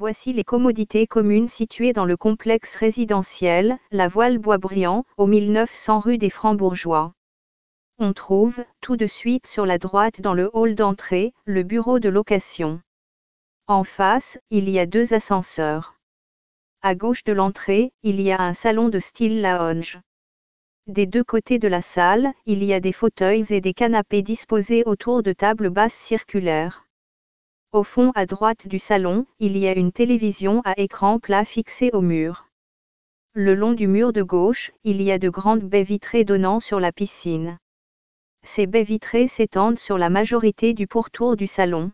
Voici les commodités communes situées dans le complexe résidentiel, la Voile Boisbriand, au 1900 rue des Francs-Bourgeois. On trouve, tout de suite sur la droite dans le hall d'entrée, le bureau de location. En face, il y a deux ascenseurs. À gauche de l'entrée, il y a un salon de style lounge. Des deux côtés de la salle, il y a des fauteuils et des canapés disposés autour de tables basses circulaires. Au fond à droite du salon, il y a une télévision à écran plat fixée au mur. Le long du mur de gauche, il y a de grandes baies vitrées donnant sur la piscine. Ces baies vitrées s'étendent sur la majorité du pourtour du salon.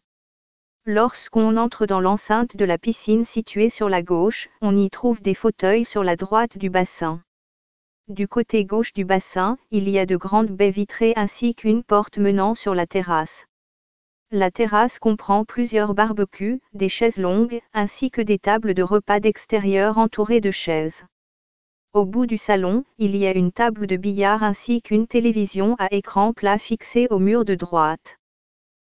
Lorsqu'on entre dans l'enceinte de la piscine située sur la gauche, on y trouve des fauteuils sur la droite du bassin. Du côté gauche du bassin, il y a de grandes baies vitrées ainsi qu'une porte menant sur la terrasse. La terrasse comprend plusieurs barbecues, des chaises longues, ainsi que des tables de repas d'extérieur entourées de chaises. Au bout du salon, il y a une table de billard ainsi qu'une télévision à écran plat fixée au mur de droite.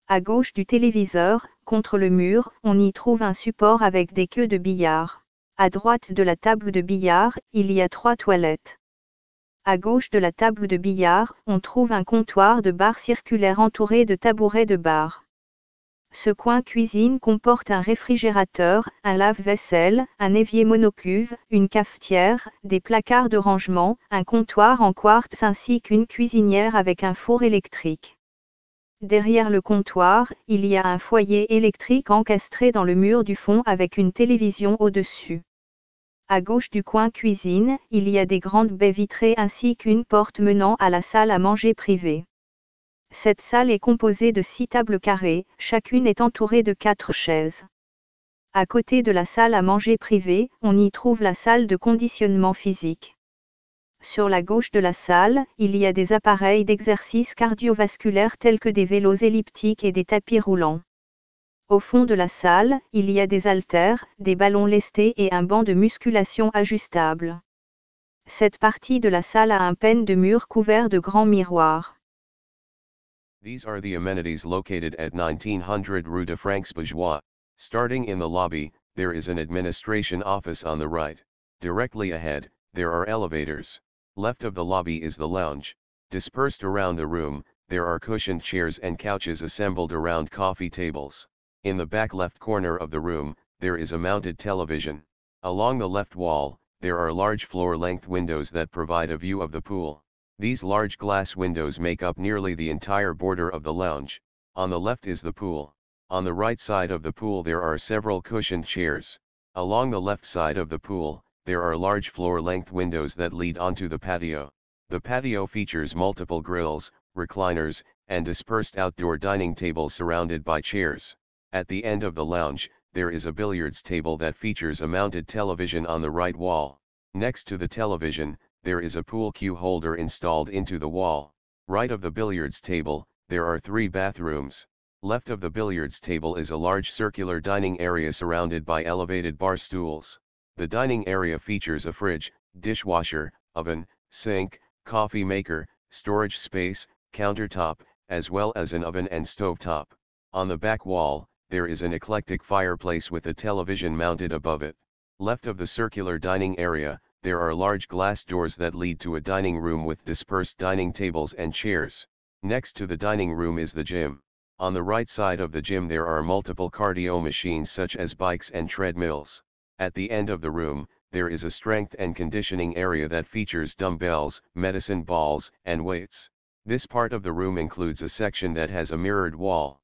À gauche du téléviseur, contre le mur, on y trouve un support avec des queues de billard. À droite de la table de billard, il y a trois toilettes. À gauche de la table de billard, on trouve un comptoir de bar circulaire entouré de tabourets de bar. Ce coin cuisine comporte un réfrigérateur, un lave-vaisselle, un évier monocuve, une cafetière, des placards de rangement, un comptoir en quartz ainsi qu'une cuisinière avec un four électrique. Derrière le comptoir, il y a un foyer électrique encastré dans le mur du fond avec une télévision au-dessus. À gauche du coin cuisine, il y a des grandes baies vitrées ainsi qu'une porte menant à la salle à manger privée. Cette salle est composée de six tables carrées, chacune est entourée de quatre chaises. À côté de la salle à manger privée, on y trouve la salle de conditionnement physique. Sur la gauche de la salle, il y a des appareils d'exercice cardiovasculaire tels que des vélos elliptiques et des tapis roulants. Au fond de la salle, il y a des haltères, des ballons lestés et un banc de musculation ajustable. Cette partie de la salle a un peigne de mur couvert de grands miroirs. These are the amenities located at 1900 Rue de Francs Bourgeois. Starting in the lobby, there is an administration office on the right. Directly ahead, there are elevators. Left of the lobby is the lounge. Dispersed around the room, there are cushioned chairs and couches assembled around coffee tables. In the back left corner of the room, there is a mounted television. Along the left wall, there are large floor-length windows that provide a view of the pool. These large glass windows make up nearly the entire border of the lounge, on the left is the pool, on the right side of the pool there are several cushioned chairs, along the left side of the pool, there are large floor-length windows that lead onto the patio. The patio features multiple grills, recliners, and dispersed outdoor dining tables surrounded by chairs. At the end of the lounge, there is a billiards table that features a mounted television on the right wall. Next to the television, there is a pool cue holder installed into the wall, right of the billiards table, there are three bathrooms, left of the billiards table is a large circular dining area surrounded by elevated bar stools, the dining area features a fridge, dishwasher, oven, sink, coffee maker, storage space, countertop, as well as an oven and stovetop. On the back wall, there is an eclectic fireplace with a television mounted above it. Left of the circular dining area, there are large glass doors that lead to a dining room with dispersed dining tables and chairs. Next to the dining room is the gym. On the right side of the gym there are multiple cardio machines such as bikes and treadmills. At the end of the room, there is a strength and conditioning area that features dumbbells, medicine balls, and weights. This part of the room includes a section that has a mirrored wall.